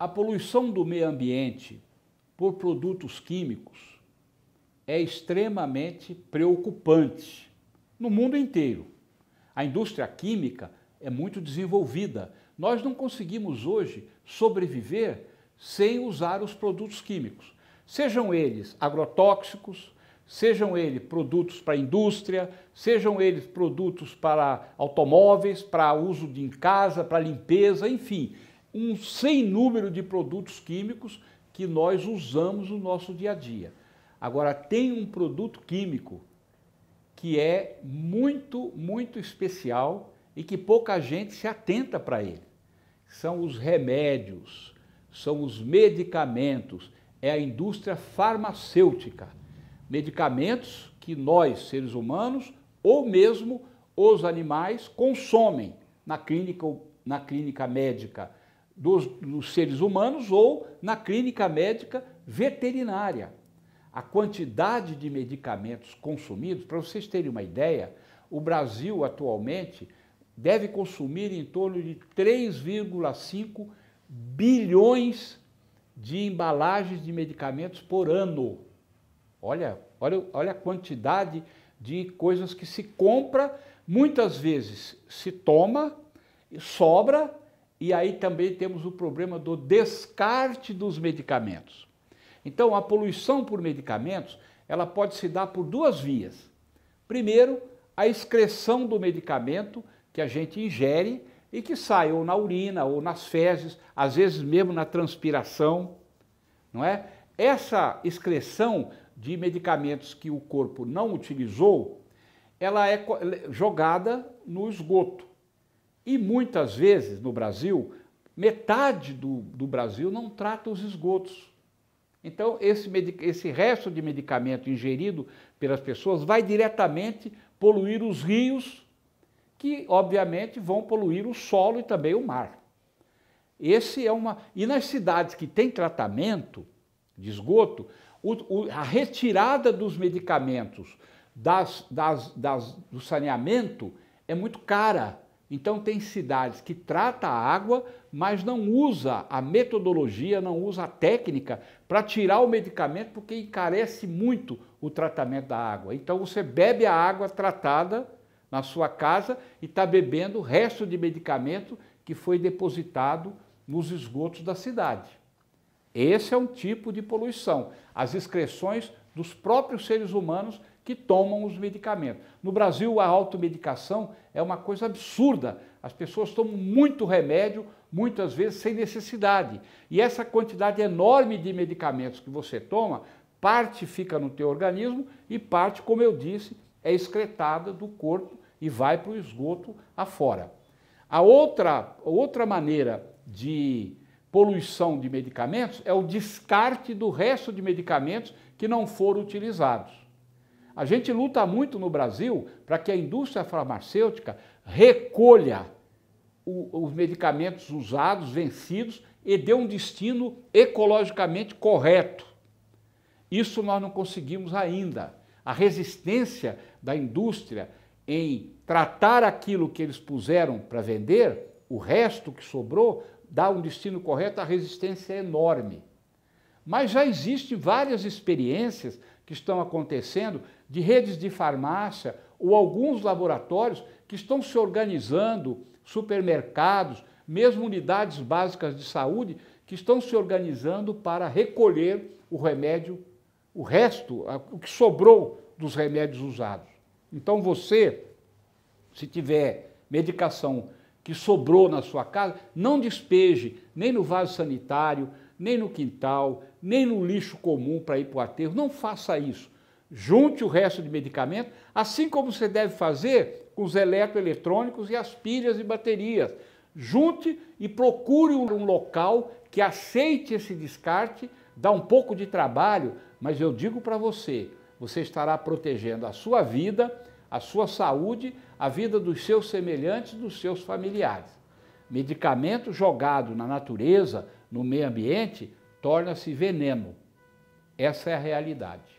A poluição do meio ambiente por produtos químicos é extremamente preocupante no mundo inteiro. A indústria química é muito desenvolvida. Nós não conseguimos hoje sobreviver sem usar os produtos químicos, sejam eles agrotóxicos, sejam eles produtos para indústria, sejam eles produtos para automóveis, para uso em casa, para limpeza, enfim um sem número de produtos químicos que nós usamos no nosso dia a dia. Agora, tem um produto químico que é muito, muito especial e que pouca gente se atenta para ele. São os remédios, são os medicamentos, é a indústria farmacêutica. Medicamentos que nós, seres humanos, ou mesmo os animais, consomem na clínica, na clínica médica dos, dos seres humanos ou na clínica médica veterinária. A quantidade de medicamentos consumidos, para vocês terem uma ideia, o Brasil atualmente deve consumir em torno de 3,5 bilhões de embalagens de medicamentos por ano. Olha, olha, olha a quantidade de coisas que se compra, muitas vezes se toma, sobra e aí também temos o problema do descarte dos medicamentos. Então, a poluição por medicamentos, ela pode se dar por duas vias. Primeiro, a excreção do medicamento que a gente ingere e que sai ou na urina ou nas fezes, às vezes mesmo na transpiração, não é? Essa excreção de medicamentos que o corpo não utilizou, ela é, é jogada no esgoto, e muitas vezes no Brasil, metade do, do Brasil não trata os esgotos. Então, esse, esse resto de medicamento ingerido pelas pessoas vai diretamente poluir os rios, que obviamente vão poluir o solo e também o mar. Esse é uma. E nas cidades que tem tratamento de esgoto, o, o, a retirada dos medicamentos das, das, das, do saneamento é muito cara então tem cidades que trata a água, mas não usa a metodologia, não usa a técnica para tirar o medicamento porque encarece muito o tratamento da água. Então você bebe a água tratada na sua casa e está bebendo o resto de medicamento que foi depositado nos esgotos da cidade. Esse é um tipo de poluição. As excreções dos próprios seres humanos que tomam os medicamentos. No Brasil, a automedicação é uma coisa absurda. As pessoas tomam muito remédio, muitas vezes sem necessidade. E essa quantidade enorme de medicamentos que você toma, parte fica no teu organismo e parte, como eu disse, é excretada do corpo e vai para o esgoto afora. A outra, outra maneira de poluição de medicamentos é o descarte do resto de medicamentos que não foram utilizados. A gente luta muito no Brasil para que a indústria farmacêutica recolha o, os medicamentos usados, vencidos e dê um destino ecologicamente correto. Isso nós não conseguimos ainda. A resistência da indústria em tratar aquilo que eles puseram para vender, o resto que sobrou, dá um destino correto, a resistência é enorme. Mas já existem várias experiências que estão acontecendo de redes de farmácia ou alguns laboratórios que estão se organizando, supermercados, mesmo unidades básicas de saúde, que estão se organizando para recolher o remédio, o resto, o que sobrou dos remédios usados. Então você, se tiver medicação que sobrou na sua casa, não despeje nem no vaso sanitário, nem no quintal, nem no lixo comum para ir para o aterro. Não faça isso. Junte o resto de medicamento, assim como você deve fazer com os eletroeletrônicos e as pilhas e baterias. Junte e procure um local que aceite esse descarte. Dá um pouco de trabalho, mas eu digo para você, você estará protegendo a sua vida a sua saúde, a vida dos seus semelhantes, dos seus familiares. Medicamento jogado na natureza, no meio ambiente, torna-se veneno. Essa é a realidade.